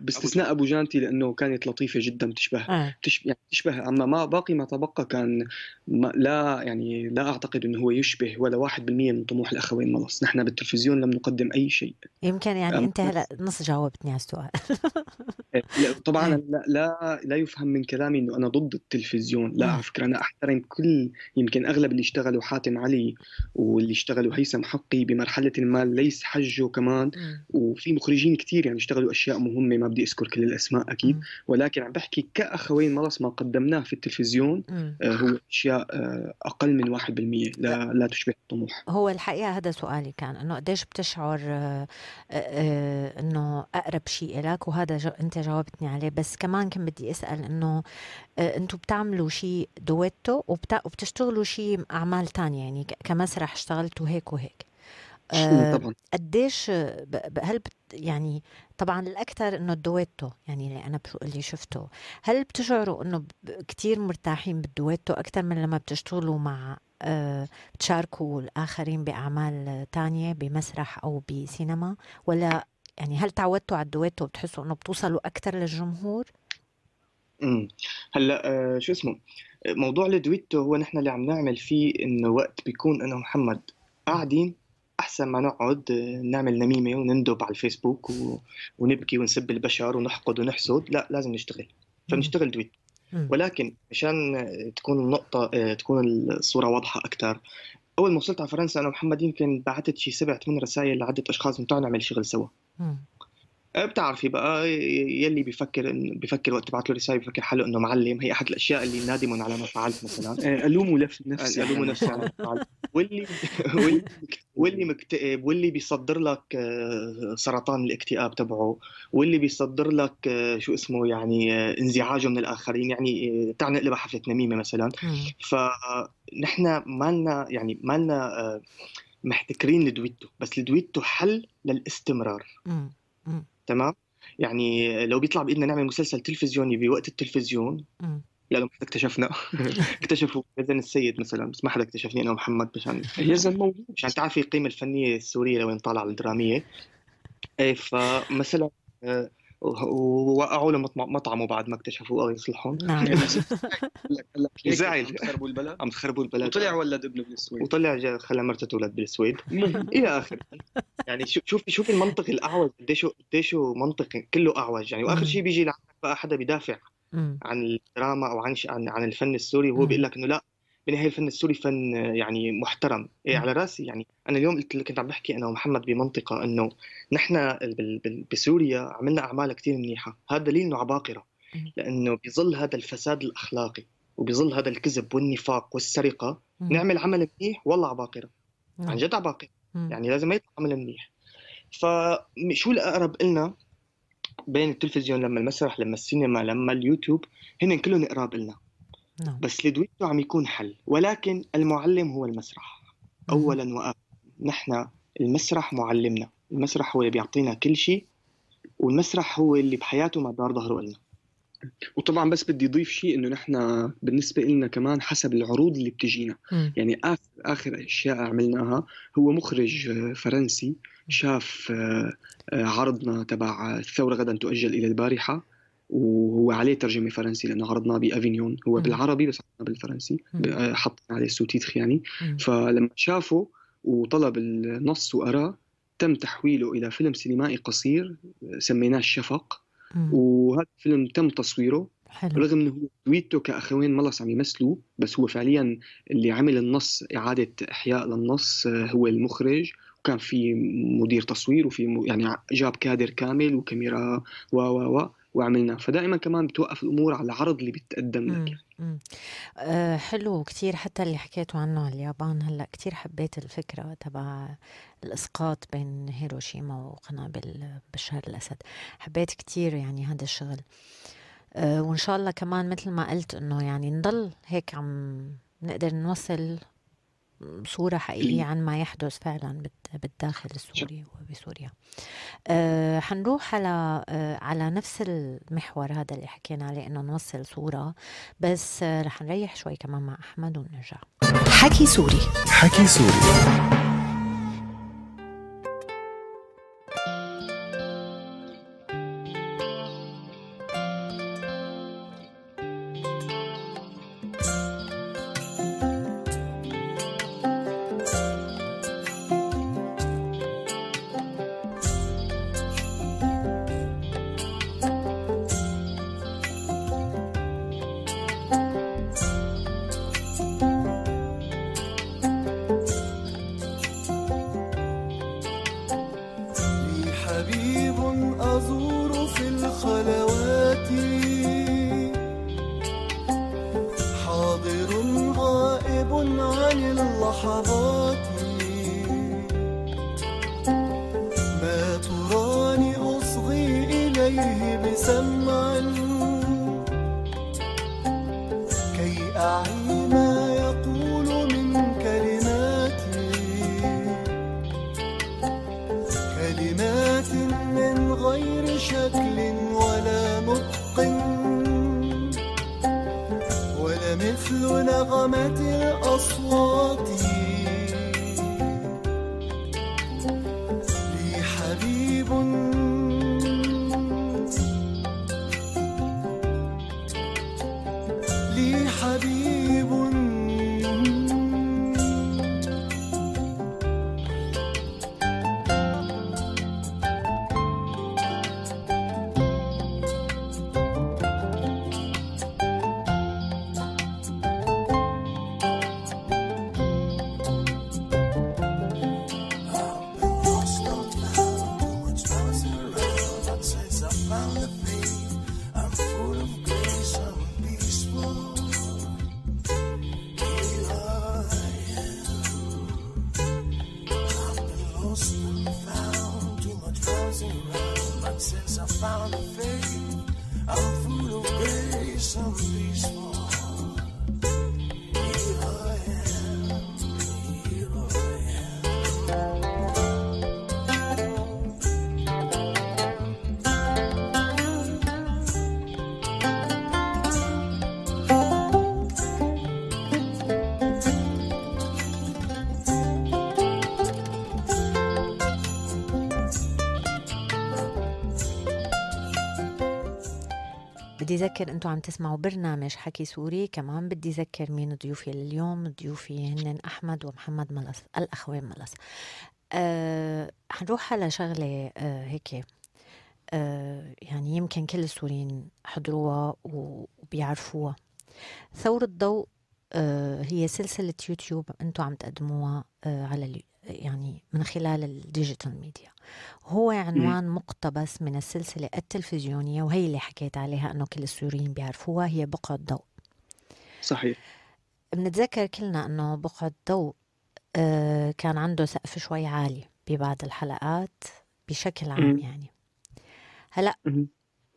باستثناء ابو جانتي لانه كانت لطيفه جدا تشبه يعني تشبه اما ما باقي ما تبقى كان ما لا يعني لا اعتقد انه هو يشبه ولا 1% من طموح الاخوين ملص نحن بالتلفزيون لم نقدم اي شيء يمكن يعني انت هلا نص جاوبتني على السؤال إيه، طبعا لا, لا لا يفهم من كلامي انه انا ضد التلفزيون لا على فكره انا احترم كل يمكن اغلب اللي اشتغلوا حاتم علي حقي واللي اشتغلوا هيثم حقي بمرحله ما ليس حجه كمان وفي مخرجين كثير يعني اشتغلوا اشياء مهمه ما بدي اذكر كل الاسماء اكيد ولكن عم بحكي كاخوين مرس ما قدمناه في التلفزيون آه، هو اشياء آه، اقل من 1% لا لا تشبه الطموح هو الحقيقه هذا سؤالي كان انه قديش بتشعر آه، انه اقرب شيء لك وهذا انت جاوبتني عليه بس كمان كنت بدي اسال انه آه، انتوا بتعملوا شيء دويتو وبت... وبتشتغلوا شيء اعمال تانية يعني كمسرح اشتغلتوا هيك وهيك آه، طبعا قديش هل بت يعني طبعا الاكثر انه الدويتو يعني اللي انا اللي شفته هل بتشعروا انه كتير مرتاحين بالدويتو اكثر من لما بتشتغلوا مع آه، بتشاركوا الاخرين باعمال تانية بمسرح او بسينما ولا يعني هل تعودتوا على الدويتو وبتحسوا انه بتوصلوا اكثر للجمهور هلأ آه، شو اسمه، موضوع الدويتو هو نحن اللي عم نعمل فيه إنه وقت بيكون أنا ومحمد قاعدين، أحسن ما نقعد آه، نعمل نميمة ونندب على الفيسبوك و ونبكي ونسب البشر ونحقد ونحسد، لأ، لازم نشتغل، فنشتغل فبنشتغل ولكن مشان آه، تكون النقطة تكون الصورة واضحة اكثر أول ما وصلت على فرنسا أنا ومحمد يمكن بعثت شي سبع ثمان رسايل لعدة أشخاص بنطلع نعمل شغل سوا. آه، بتعرفي بقى آه، يلي بيفكر إن بيفكر وقت تبعت له رساله بيفكر حاله انه معلم هي احد الاشياء اللي نادم على ما فعلت مثلا لف نفسي آه، الومه نفسي يعني. على ما فعلت واللي واللي, مكتئب واللي بيصدر لك سرطان الاكتئاب تبعه واللي بيصدر لك شو اسمه يعني انزعاجه من الاخرين يعني تعال نقلبها حفله نميمه مثلا فنحن مالنا يعني مالنا محتكرين لدويتو بس لدويتو حل للاستمرار م. تمام يعني لو بيطلع بايدنا نعمل مسلسل تلفزيوني بوقت التلفزيون م. لا ما حدا اكتشفنا اكتشفوا يزن السيد مثلا بس ما حدا اكتشفني انا ومحمد مشان يزن موجود مشان تعرفي القيمه الفنيه السوريه لوين طالعه الدراميه ايه فمثلا آه، ووقعوا له مطعمه بعد ما اكتشفوا قالوا يصلحون نعم زعل تخربوا البلد عم تخربوا البلد وطلع ولد ابنه بالسويد وطلع خلى مرته تولد بالسويد الى اخره يعني شوف شوف المنطق الاعوج قديش قديش منطق كله اعوج يعني واخر شيء بيجي لعندك بقى حدا بيدافع عن الدراما او عن عن الفن السوري وهو بيقول لك انه لا بالنهايه الفن السوري فن آه، يعني محترم إيه على راسي يعني انا اليوم قلت كنت عم بحكي انا ومحمد بمنطقه انه نحن بسوريا عملنا اعمال كثير منيحه هذا دليل انه عباقره لانه بظل هذا الفساد الاخلاقي وبظل هذا الكذب والنفاق والسرقه نعمل عمل منيح والله عباقره عن جد عباقره يعني لازم يطلع عمل منيح فشو الاقرب لنا بين التلفزيون لما المسرح لما السينما لما اليوتيوب هن كلهم اقرب لنا نعم. بس لدويتو عم يكون حل ولكن المعلم هو المسرح اولا واخرا نحن المسرح معلمنا المسرح هو اللي بيعطينا كل شيء والمسرح هو اللي بحياته ما دار ظهره لنا وطبعا بس بدي اضيف شيء انه نحن بالنسبه لنا كمان حسب العروض اللي بتجينا م. يعني اخر اخر اشياء عملناها هو مخرج فرنسي شاف آه، آه، عرضنا تبع الثوره غدا تؤجل الى البارحه وهو عليه ترجمه فرنسي لانه عرضناه بافينيون هو بالعربي بس عرضناه بالفرنسي آه، حط عليه السوتيتخ يعني فلما شافه وطلب النص وقراه تم تحويله الى فيلم سينمائي قصير سميناه الشفق وهذا الفيلم تم تصويره حلو. رغم انه تويتو كاخوين ملص عم يمثلوا بس هو فعليا اللي عمل النص اعاده احياء للنص آه، هو المخرج وكان في مدير تصوير وفي يعني جاب كادر كامل وكاميرا و و و وعملناه فدائما كمان بتوقف الامور على العرض اللي بيتقدم لك آه، حلو كتير حتى اللي حكيته عنه اليابان هلا كتير حبيت الفكرة تبع الإسقاط بين هيروشيما وقنابل بشار الأسد حبيت كتير يعني هذا الشغل آه، وإن شاء الله كمان مثل ما قلت إنه يعني نضل هيك عم نقدر نوصل صورة حقيقية عن ما يحدث فعلا بالداخل السوري وبسوريا آه، حنروح على آه، على نفس المحور هذا اللي حكينا عليه انه نوصل صورة بس آه، رح نريح شوي كمان مع احمد ونرجع حكي سوري حكي سوري بدي أذكر أنتم عم تسمعوا برنامج حكي سوري كمان بدي أذكر مين ضيوفي لليوم ضيوفي هن أحمد ومحمد ملص الأخوين ملص أه حنروح على شغلة أه هيك أه يعني يمكن كل السوريين حضروها وبيعرفوها ثورة الضوء أه هي سلسلة يوتيوب أنتم عم تقدموها أه على يعني من خلال الديجيتال ميديا هو عنوان مقتبس من السلسلة التلفزيونية وهي اللي حكيت عليها أنه كل السوريين بيعرفوها هي بقعة ضوء صحيح بنتذكر كلنا أنه بقعة ضوء آه، كان عنده سقف شوي عالي ببعض الحلقات بشكل عام يعني هلأ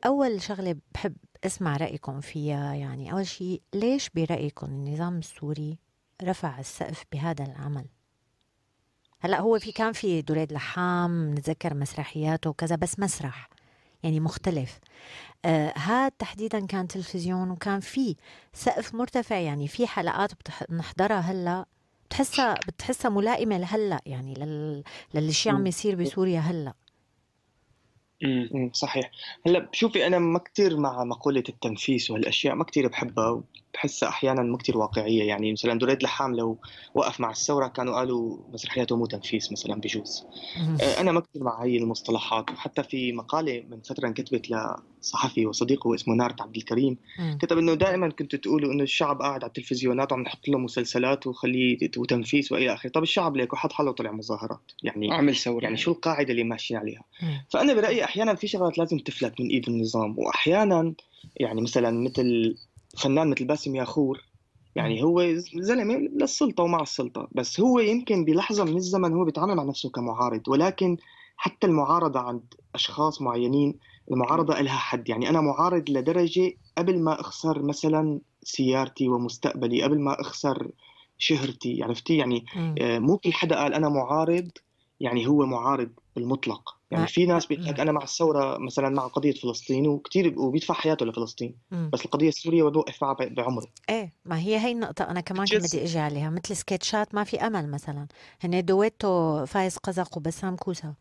أول شغلة بحب اسمع رأيكم فيها يعني أول شيء ليش برأيكم النظام السوري رفع السقف بهذا العمل هلا هو في كان في دوليد لحام نتذكر مسرحياته وكذا بس مسرح يعني مختلف آه تحديدا كان تلفزيون وكان في سقف مرتفع يعني في حلقات بنحضرها هلا بتحسها بتحسها ملائمه لهلا يعني للشيء للي عم يصير بسوريا هلا صحيح هلا شوفي انا ما كثير مع مقوله التنفيس وهالاشياء ما كثير بحبها بحسها احيانا مو كثير واقعيه يعني مثلا دوليد لحام لو وقف مع الثوره كانوا قالوا مسرحياته مو تنفيس مثلا بجوز آه، انا ما كثير مع هي المصطلحات وحتى في مقاله من فتره انكتبت لصحفي وصديقه اسمه نارت عبد الكريم كتب انه دائما كنتوا تقولوا انه الشعب قاعد على التلفزيونات وعم نحط له مسلسلات وخليه وتنفيس والى اخره طب الشعب ليك وحط حاله وطلع مظاهرات يعني اعمل ثوره يعني شو القاعده اللي ماشيين عليها فانا برايي احيانا في شغلات لازم تفلت من ايد النظام واحيانا يعني مثلا مثل فنان مثل باسم ياخور يعني هو زلمه للسلطه ومع السلطه بس هو يمكن بلحظه من الزمن هو بيتعامل مع نفسه كمعارض ولكن حتى المعارضه عند اشخاص معينين المعارضه لها حد يعني انا معارض لدرجه قبل ما اخسر مثلا سيارتي ومستقبلي قبل ما اخسر شهرتي عرفتي يعني آه، مو كل حدا قال انا معارض يعني هو معارض بالمطلق يعني في ناس بيقول لك انا مع الثوره مثلا مع قضيه فلسطين وكثير وبيدفع حياته لفلسطين مم. بس القضيه السوريه بوقف معها بعمره ايه ما هي هي النقطه انا كمان كنت بدي اجي عليها مثل سكتشات ما في امل مثلا هن دويتو فايز قزق وبسام كوسا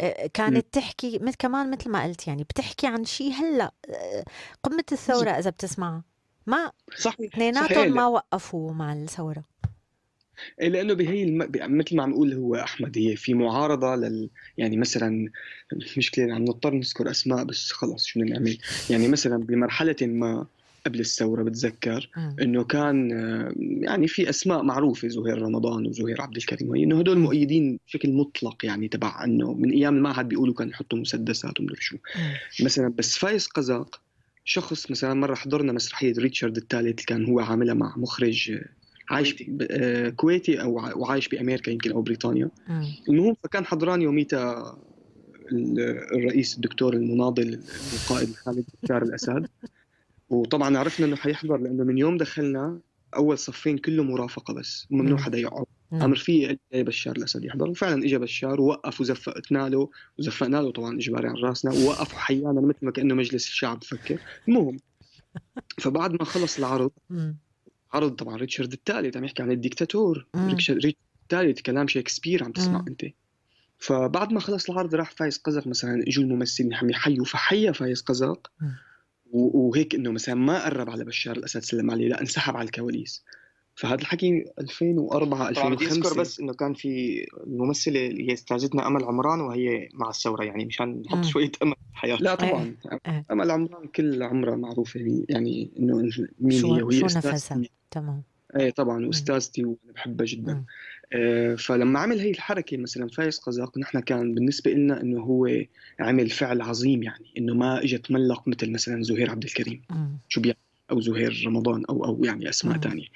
إيه، كانت مم. تحكي مثل كمان مثل ما قلت يعني بتحكي عن شيء هلا إيه، قمه الثوره اذا بتسمعها ما صحيح اثنيناتهم ما وقفوا مع الثوره إيه، لانه بهي الم... مثل ما عم يقول هو احمد هي في معارضه لل يعني مثلا مشكله عم نضطر نذكر اسماء بس خلص شو بدنا نعمل يعني مثلا بمرحله ما قبل الثوره بتذكر انه كان آه، يعني في اسماء معروفه زهير رمضان وزهير عبد الكريم وهي انه هدول مؤيدين بشكل مطلق يعني تبع انه من ايام المعهد بيقولوا كانوا يحطوا مسدسات ومدري شو مثلا بس فايز قزاق شخص مثلا مره حضرنا مسرحيه ريتشارد الثالث كان هو عاملها مع مخرج آه، عايش كويتي آه، او وعايش بامريكا يمكن او بريطانيا المهم فكان حضران يوميتها الرئيس الدكتور المناضل القائد خالد بشار الاسد وطبعا عرفنا انه حيحضر لانه من يوم دخلنا اول صفين كله مرافقه بس ممنوع حدا يقعد امر في جاي بشار الاسد يحضر وفعلا اجى بشار ووقف وزفقتنا له وزفقنا له طبعا اجباري على راسنا ووقف وحيانا مثل ما كانه مجلس الشعب بفكر المهم فبعد ما خلص العرض عرض طبعا ريتشارد الثالث عم يحكي عن الديكتاتور ريتشارد الثالث كلام شيكسبير عم تسمع مم. انت فبعد ما خلص العرض راح فايز قزق مثلا اجوا الممثلين عم يحيوا فحيا فايز قزق وهيك انه مثلا ما قرب على بشار الاسد سلم عليه لا انسحب على الكواليس فهذا الحكي 2004 2005 اذكر بس انه كان في الممثله اللي هي استاذتنا امل عمران وهي مع الثوره يعني مشان نحط شويه امل حياة لا طبعا إيه، إيه. امل عمران كل عمرها معروفه يعني, يعني انه مين شو هي وهي شو نفسها تمام ايه طبعا واستاذتي وانا بحبها جدا آه فلما عمل هي الحركه مثلا فايز قزاق نحن كان بالنسبه لنا انه هو عمل فعل عظيم يعني انه ما اجى تملق مثل مثلا زهير عبد الكريم شو بيعمل او زهير رمضان او او يعني اسماء ثانيه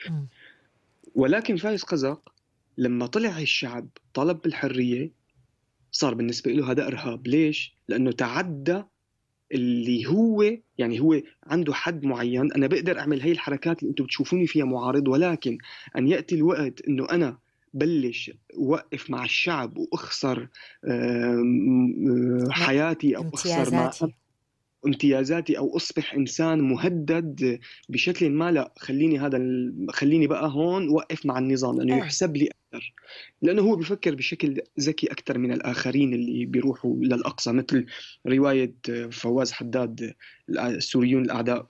ولكن فايز قزق لما طلع الشعب طلب بالحريه صار بالنسبه له هذا ارهاب ليش لانه تعدى اللي هو يعني هو عنده حد معين انا بقدر اعمل هي الحركات اللي انتم بتشوفوني فيها معارض ولكن ان ياتي الوقت انه انا بلش وقف مع الشعب واخسر آه، آه، حياتي او اخسر ما امتيازاتي او اصبح انسان مهدد بشكل ما لا خليني هذا ال... خليني بقى هون وقف مع النظام لانه آه. يحسب لي اكثر لانه هو بفكر بشكل ذكي اكثر من الاخرين اللي بيروحوا للاقصى مثل روايه فواز حداد السوريون الاعداء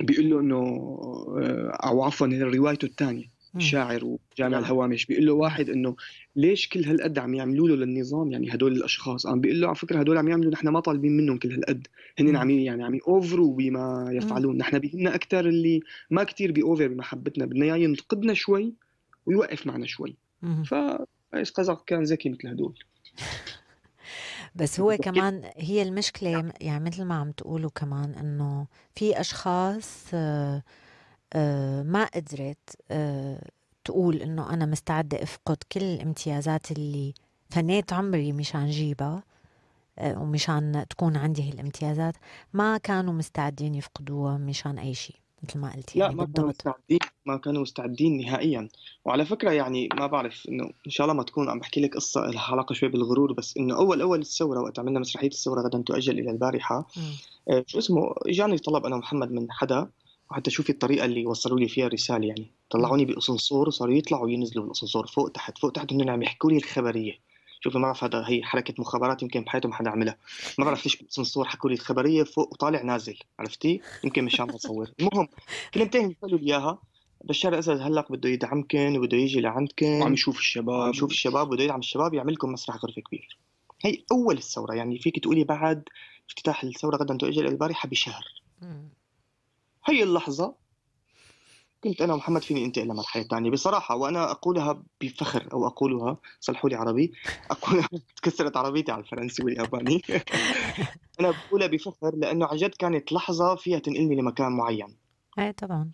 بيقول له انه آه، او عفوا روايته الثانيه شاعر وجامع نعم. الهوامش بيقول له واحد انه ليش كل هالقد عم يعملوا له للنظام يعني هدول الاشخاص قام بيقول له على فكره هدول عم يعملوا نحن ما طالبين منهم كل هالقد هن عم يعني عم يوفروا بما يفعلون نحن بيهمنا اكثر اللي ما كثير بيوفر بمحبتنا بدنا اياه ينتقدنا شوي ويوقف معنا شوي ف قيس قزق كان ذكي مثل هدول بس هو كمان هي المشكله نعم. يعني مثل ما عم تقولوا كمان انه في اشخاص آه آه، ما قدرت آه، تقول انه انا مستعده افقد كل الامتيازات اللي فنيت عمري مشان جيبها آه، ومشان تكون عندي هالامتيازات ما كانوا مستعدين يفقدوها مشان اي شيء مثل ما قلتي يعني لا ما كانوا مستعدين ما كانوا مستعدين نهائيا وعلى فكره يعني ما بعرف انه ان شاء الله ما تكون عم بحكي لك قصه لها علاقه شوي بالغرور بس انه اول اول الثوره وقت عملنا مسرحيه الثوره غدا تؤجل الى البارحه م. شو اسمه اجاني طلب انا محمد من حدا وحتى شوفي الطريقه اللي وصلوا لي فيها الرساله يعني طلعوني بالاسانسور صاروا يطلعوا وينزلوا بالاسانسور فوق تحت فوق تحت هن عم يحكوا لي الخبريه شوفي ما بعرف هذا هي حركه مخابرات يمكن بحياتهم ما حدا عملها ما بعرف ليش بالاسانسور حكوا لي الخبريه فوق وطالع نازل عرفتي يمكن مشان اصور المهم كلمتين قالوا لي اياها بشار الاسد هلق بده يدعمكم وبده يجي لعندكم وعم يشوف الشباب عم يشوف الشباب وبده يدعم الشباب يعمل لكم مسرح غرفه كبير هي اول الثوره يعني فيك تقولي بعد افتتاح الثوره غدا تؤجل البارحه بشهر هي اللحظة كنت أنا ومحمد فيني أنتقل لمرحلة ثانية بصراحة وأنا أقولها بفخر أو أقولها صلحوا لي عربي أقولها تكسرت عربيتي على الفرنسي والياباني أنا بقولها بفخر لأنه عن جد كانت لحظة فيها تنقلني لمكان معين إيه طبعا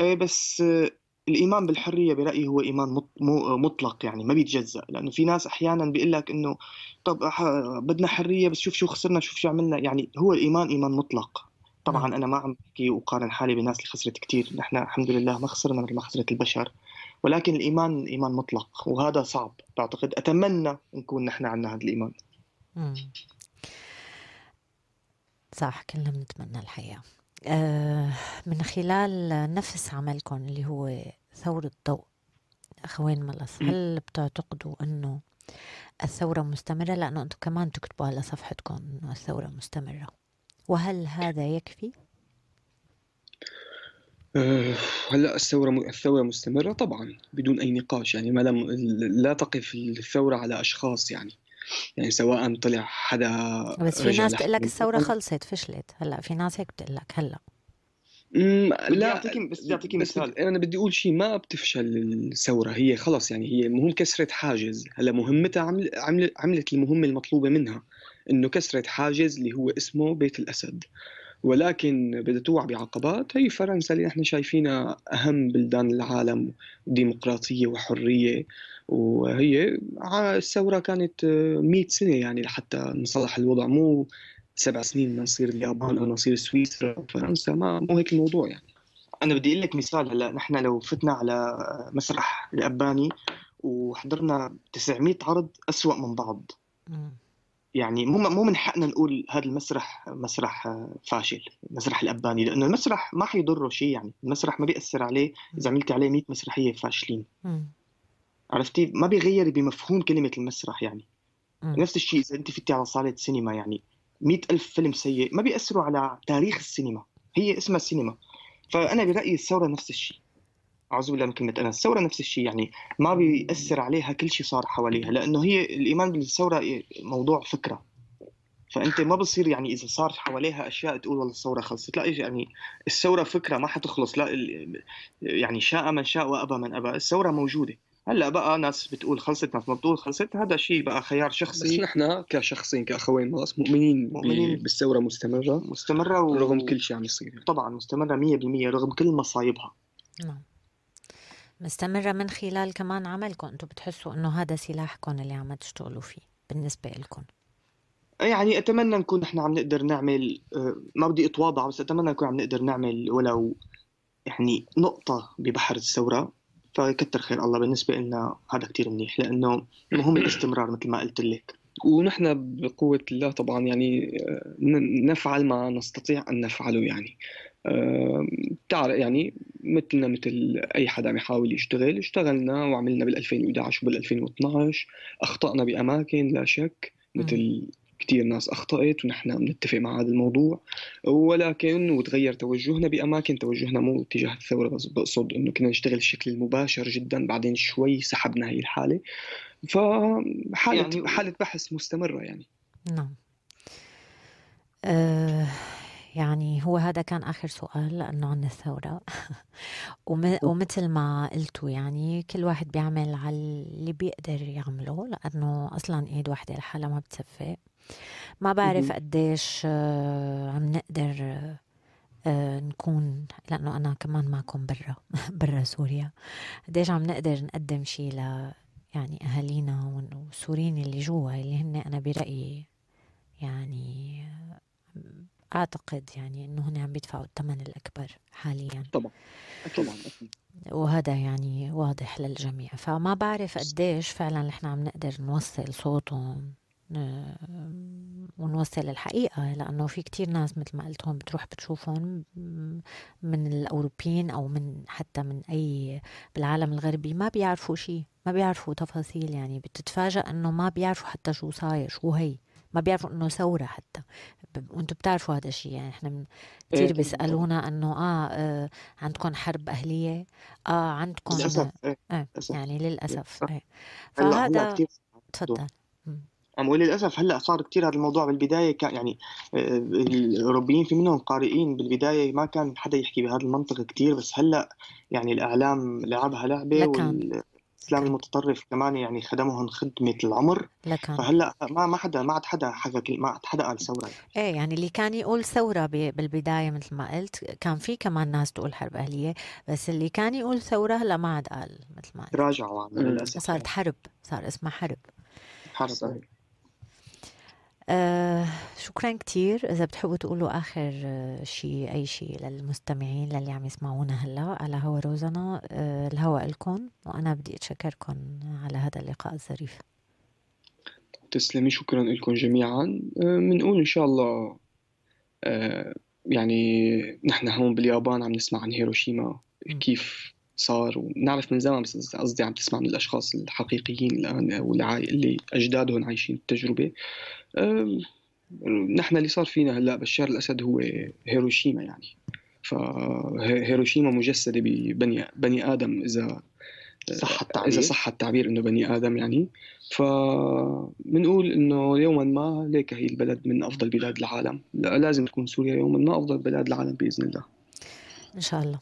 إيه بس آه، الايمان بالحريه برايي هو ايمان آه، مطلق يعني ما بيتجزا لانه في ناس احيانا بيقول لك انه طب آه، بدنا حريه بس شوف شو خسرنا شوف شو عملنا يعني هو الايمان ايمان مطلق طبعا نعم. انا ما عم بحكي وقارن حالي بالناس اللي خسرت كثير نحن الحمد لله ما خسرنا مثل ما خسرت البشر ولكن الايمان ايمان مطلق وهذا صعب بعتقد اتمنى نكون نحن عندنا هذا الايمان صح كلنا بنتمنى الحياه آه، من خلال نفس عملكم اللي هو ثوره ضوء اخوين ملص هل بتعتقدوا انه الثورة مستمرة لأنه أنتم كمان تكتبوا على صفحتكم أنه الثورة مستمرة وهل هذا يكفي؟ أه، هلا الثورة الثورة مستمرة طبعا بدون أي نقاش يعني ما لم لا تقف الثورة على أشخاص يعني يعني سواء طلع حدا بس في ناس بتقول لك الثورة خلصت فشلت هلا في ناس هيك بتقول لك هلا لا بدي بس بدي مثال بس مثال انا بدي اقول شيء ما بتفشل الثوره هي خلص يعني هي المهم كسرت حاجز هلا مهمتها عمل عمل عملت المهمه المطلوبه منها انه كسرت حاجز اللي هو اسمه بيت الاسد ولكن بدها توقع بعقبات هي فرنسا اللي نحن شايفينها اهم بلدان العالم ديمقراطيه وحريه وهي الثوره كانت 100 سنه يعني لحتى انصلح الوضع مو سبع سنين ما نصير اليابان او نصير سويسرا او فرنسا ما مو هيك الموضوع يعني انا بدي اقول لك مثال هلا نحن لو فتنا على مسرح الاباني وحضرنا 900 عرض أسوأ من بعض يعني مو مو من حقنا نقول هذا المسرح مسرح فاشل المسرح الاباني لانه المسرح ما حيضره شيء يعني المسرح ما بياثر عليه اذا عملت عليه 100 مسرحيه فاشلين عرفتي ما بيغير بمفهوم كلمه المسرح يعني نفس الشيء اذا انت فتي على صاله سينما يعني مئة ألف فيلم سيء ما بيأثروا على تاريخ السينما هي اسمها السينما فأنا برأيي الثورة نفس الشيء أعوذ بالله من كلمة أنا الثورة نفس الشيء يعني ما بيأثر عليها كل شيء صار حواليها لأنه هي الإيمان بالثورة موضوع فكرة فأنت ما بصير يعني إذا صار حواليها أشياء تقول والله الثورة خلصت لا يعني الثورة فكرة ما حتخلص لا يعني شاء من شاء وأبى من أبى الثورة موجودة هلا بقى ناس بتقول خلصت ناس ما بتقول خلصت هذا شيء بقى خيار شخصي بس نحن كشخصين كاخوين ناس مؤمنين, مؤمنين بالثوره مستمره مستمره و... رغم كل شيء عم يصير طبعا مستمره 100% رغم كل مصايبها نعم مستمرة من خلال كمان عملكم انتم بتحسوا انه هذا سلاحكم اللي عم تشتغلوا فيه بالنسبة لكم يعني اتمنى نكون نحن عم نقدر نعمل آه، ما بدي اتواضع بس اتمنى نكون عم نقدر نعمل ولو يعني نقطة ببحر الثورة فكتر خير الله بالنسبه لنا هذا كثير منيح لانه المهم الاستمرار مثل ما قلت لك ونحن بقوة الله طبعا يعني آه، نفعل ما نستطيع أن نفعله يعني بتعرف آه، يعني مثلنا مثل أي حدا عم يحاول يشتغل اشتغلنا وعملنا بال2011 وبال2012 أخطأنا بأماكن لا شك مثل كثير ناس أخطأت ونحن بنتفق مع هذا الموضوع ولكن وتغير توجهنا بأماكن توجهنا مو اتجاه الثورة بس بقصد إنه كنا نشتغل بشكل مباشر جدا بعدين شوي سحبنا هي الحالة فحالة يعني... حالة بحث مستمرة يعني نعم أه... يعني هو هذا كان آخر سؤال لأنه عن الثورة ومثل ما قلتوا يعني كل واحد بيعمل على اللي بيقدر يعمله لأنه أصلا إيد واحدة لحالها ما بتصفق ما بعرف قديش آه، عم نقدر آه، آه، نكون لانه انا كمان معكم برا برا سوريا قديش عم نقدر نقدم شيء ل يعني اهالينا والسوريين اللي جوا اللي هن انا برايي يعني اعتقد يعني انه هن عم بيدفعوا الثمن الاكبر حاليا طبعا طبعا وهذا يعني واضح للجميع فما بعرف قديش فعلا نحن عم نقدر نوصل صوتهم ونوصل الحقيقة لأنه في كتير ناس مثل ما قلت هون بتروح بتشوفهم من الأوروبيين أو من حتى من أي بالعالم الغربي ما بيعرفوا شيء ما بيعرفوا تفاصيل يعني بتتفاجأ أنه ما بيعرفوا حتى شو صاير شو هي ما بيعرفوا انه ثوره حتى وانتم بتعرفوا هذا الشيء يعني احنا إيه، كثير إيه. بيسالونا انه آه, اه عندكم حرب اهليه اه عندكم للأسف. آه, اه يعني للاسف إيه. فهذا تفضل وللاسف هلا صار كثير هذا الموضوع بالبدايه كان يعني آه، الاوروبيين في منهم قارئين بالبدايه ما كان حدا يحكي بهذا المنطق كثير بس هلا يعني الاعلام لعبها لعبه لكن. الاسلام المتطرف كمان يعني خدمهم خدمه العمر لكن. فهلا ما ما حدا ما عاد حدا حكى ما عاد حدا قال ثوره يعني. ايه يعني اللي كان يقول ثوره بالبدايه مثل ما قلت كان في كمان ناس تقول حرب اهليه بس اللي كان يقول ثوره هلا ما عاد قال مثل ما قلت تراجعوا للاسف صارت حرب صار اسمها حرب حرب آه، شكرا كثير إذا بتحبوا تقولوا آخر آه، شيء أي شيء للمستمعين للي عم يسمعونا هلا على هوا روزنا آه، الهوا إلكم وأنا بدي أتشكركم على هذا اللقاء الظريف تسلمي شكرا لكم جميعا بنقول إن شاء الله يعني نحن هون باليابان عم نسمع عن هيروشيما كيف صار ونعرف من زمان بس قصدي عم تسمع من الاشخاص الحقيقيين الان اللي اجدادهم عايشين التجربه نحن اللي صار فينا هلا بشار الاسد هو هيروشيما يعني فهيروشيما مجسده ببني بني ادم اذا صح التعبير اذا صح التعبير انه بني ادم يعني فبنقول انه يوما ما ليك هي البلد من افضل بلاد العالم لازم تكون سوريا يوما ما افضل بلاد العالم باذن الله ان شاء الله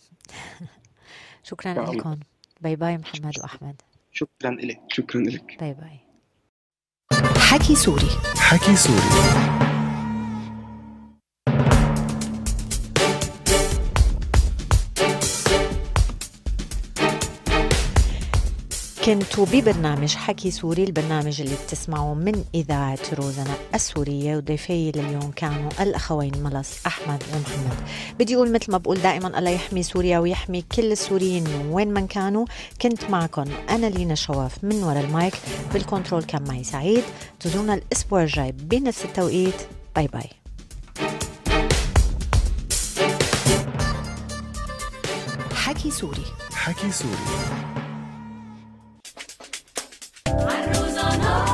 شكرا لكم باي باي محمد واحمد شكرا لك شكرا لك باي باي حكي سوري حكي سوري كنتوا ببرنامج حكي سوري البرنامج اللي بتسمعوه من إذاعة روزنا السورية وضيفي لليوم كانوا الأخوين ملص أحمد ومحمد بدي أقول مثل ما بقول دائما الله يحمي سوريا ويحمي كل السوريين وين من كانوا كنت معكم أنا لينا شواف من وراء المايك بالكنترول كان معي سعيد تزورنا الأسبوع الجاي بنفس التوقيت باي باي حكي سوري حكي سوري know.